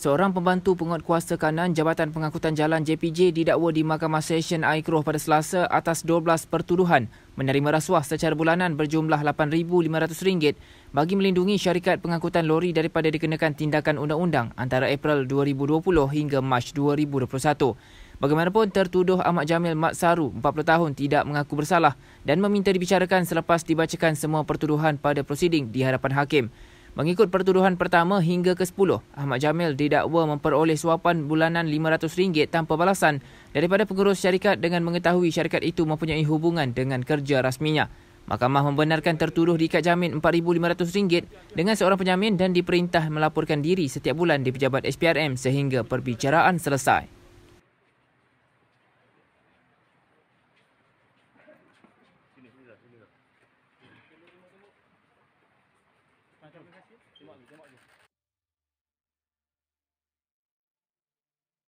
Seorang pembantu kuasa kanan Jabatan Pengangkutan Jalan JPJ didakwa di Mahkamah Session Aikroh pada Selasa atas 12 pertuduhan menerima rasuah secara bulanan berjumlah RM8,500 bagi melindungi syarikat pengangkutan lori daripada dikenakan tindakan undang-undang antara April 2020 hingga Mac 2021. Bagaimanapun, tertuduh Ahmad Jamil Mat Saru, 40 tahun, tidak mengaku bersalah dan meminta dibicarakan selepas dibacakan semua pertuduhan pada prosiding di hadapan hakim. Mengikut pertuduhan pertama hingga ke-10, Ahmad Jamil didakwa memperoleh suapan bulanan RM500 tanpa balasan daripada pengurus syarikat dengan mengetahui syarikat itu mempunyai hubungan dengan kerja rasminya. Mahkamah membenarkan tertuduh diikat jamin RM4,500 dengan seorang penjamin dan diperintah melaporkan diri setiap bulan di pejabat SPRM sehingga perbicaraan selesai. cho mình mọi người cho mọi người